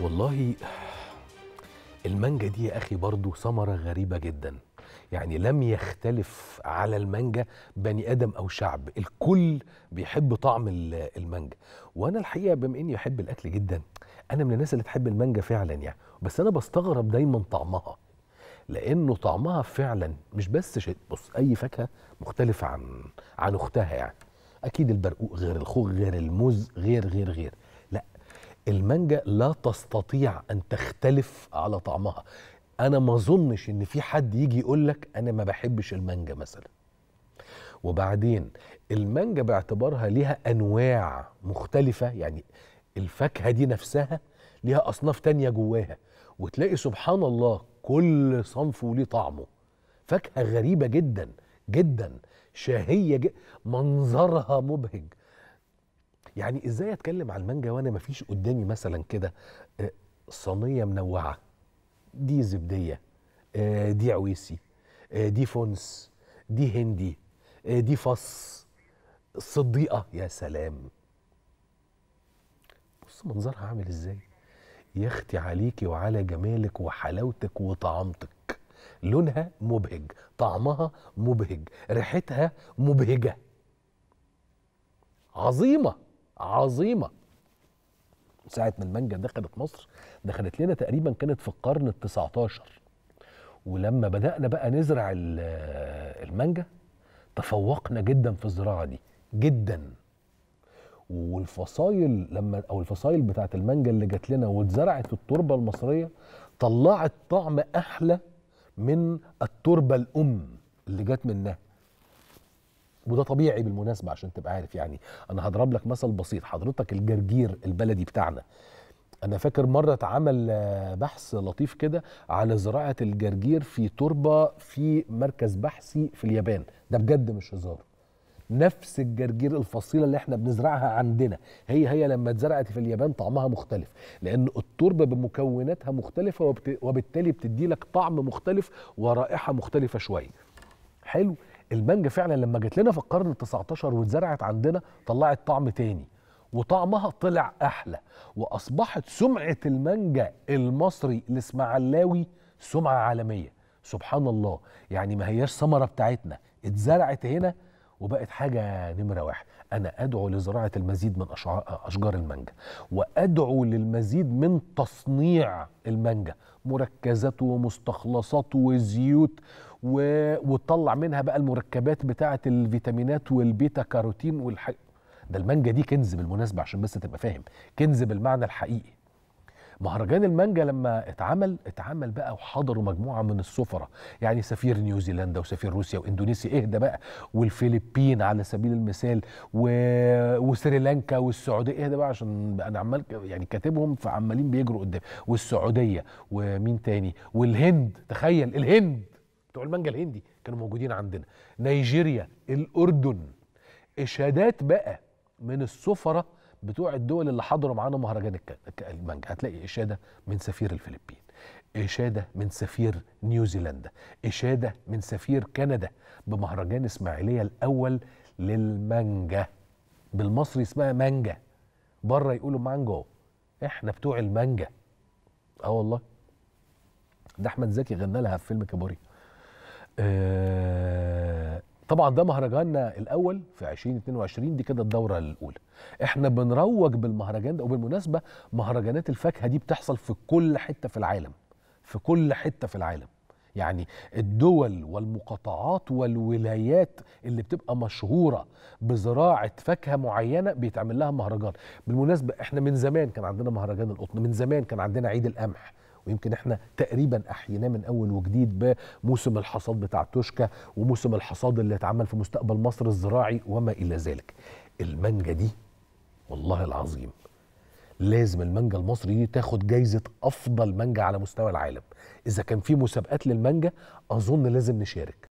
والله المانجا دي يا اخي برضو ثمره غريبه جدا يعني لم يختلف على المانجا بني ادم او شعب الكل بيحب طعم المانجا وانا الحقيقه بما اني احب الاكل جدا انا من الناس اللي تحب المانجا فعلا يعني بس انا بستغرب دايما طعمها لانه طعمها فعلا مش بس شيء بص اي فاكهه مختلفه عن عن اختها يعني اكيد البرقوق غير الخوخ غير الموز غير غير غير المانجا لا تستطيع ان تختلف على طعمها انا ما اظنش ان في حد يجي يقول لك انا ما بحبش المانجا مثلا وبعدين المانجا باعتبارها ليها انواع مختلفه يعني الفاكهه دي نفسها ليها اصناف تانية جواها وتلاقي سبحان الله كل صنف وليه طعمه فاكهه غريبه جدا جدا شهيه جدا منظرها مبهج يعني ازاي اتكلم عن المانجا وانا مفيش قدامي مثلا كده آه، صينيه منوعه دي زبديه آه، دي عويسي آه، دي فونس دي هندي دي فص صديقه يا سلام بص منظرها عامل ازاي يا اختي عليكي وعلى جمالك وحلاوتك وطعامتك لونها مبهج طعمها مبهج ريحتها مبهجه عظيمه عظيمه ساعه ما المانجا دخلت مصر دخلت لنا تقريبا كانت في القرن ال 19 ولما بدانا بقى نزرع المانجا تفوقنا جدا في الزراعه دي جدا والفصايل لما او الفصايل بتاعه المانجا اللي جت لنا واتزرعت في التربه المصريه طلعت طعم احلى من التربه الام اللي جت منها وده طبيعي بالمناسبه عشان تبقى عارف يعني انا هضرب لك مثل بسيط حضرتك الجرجير البلدي بتاعنا انا فاكر مره اتعمل آه، بحث لطيف كده على زراعه الجرجير في تربه في مركز بحثي في اليابان ده بجد مش هزار نفس الجرجير الفصيله اللي احنا بنزرعها عندنا هي هي لما اتزرعت في اليابان طعمها مختلف لان التربه بمكوناتها مختلفه وبالتالي بتدي لك طعم مختلف ورائحه مختلفه شويه حلو المانجا فعلا لما جت لنا في القرن ال19 واتزرعت عندنا طلعت طعم تاني وطعمها طلع احلى واصبحت سمعه المانجا المصري الاسماعلاوي سمعه عالميه سبحان الله يعني ما هياش ثمره بتاعتنا اتزرعت هنا وبقت حاجه نمره واحد انا ادعو لزراعه المزيد من اشجار المانجا وادعو للمزيد من تصنيع المانجا مركزاته ومستخلصاته وزيوت وتطلع منها بقى المركبات بتاعه الفيتامينات والبيتا كاروتين والح... ده المانجا دي كنز بالمناسبه عشان بس تبقى فاهم كنز بالمعنى الحقيقي مهرجان المانجا لما اتعمل اتعمل بقى وحضروا مجموعه من السفراء يعني سفير نيوزيلندا وسفير روسيا واندونيسيا اهدى بقى والفلبين على سبيل المثال و... وسريلانكا والسعوديه اهدى بقى عشان انا عمال يعني كاتبهم فعمالين بيجروا قدام والسعوديه ومين تاني والهند تخيل الهند بتوع المانجا الهندي كانوا موجودين عندنا نيجيريا الاردن اشادات بقى من السفراء بتوع الدول اللي حضروا معانا مهرجان المانجا هتلاقي اشاده من سفير الفلبين إشادة من سفير نيوزيلندا إشادة من سفير كندا بمهرجان إسماعيلية الأول للمانجا بالمصري اسمها مانجا بره يقولوا مانجو احنا بتوع المانجا اه والله ده احمد زكي غنى لها في فيلم كابوريا آه، طبعا ده مهرجاننا الاول في 2022 دي كده الدوره الاولى احنا بنروج بالمهرجان ده وبالمناسبه مهرجانات الفاكهه دي بتحصل في كل حته في العالم في كل حته في العالم يعني الدول والمقاطعات والولايات اللي بتبقى مشهوره بزراعه فاكهه معينه بيتعمل لها مهرجان بالمناسبه احنا من زمان كان عندنا مهرجان القطن من زمان كان عندنا عيد القمح ويمكن احنا تقريبا احيناه من اول وجديد بموسم الحصاد بتاع توشكا وموسم الحصاد اللي اتعمل في مستقبل مصر الزراعي وما الى ذلك المانجا دي والله العظيم لازم المانجا المصري دي تاخد جايزه افضل مانجا على مستوى العالم اذا كان في مسابقات للمانجا اظن لازم نشارك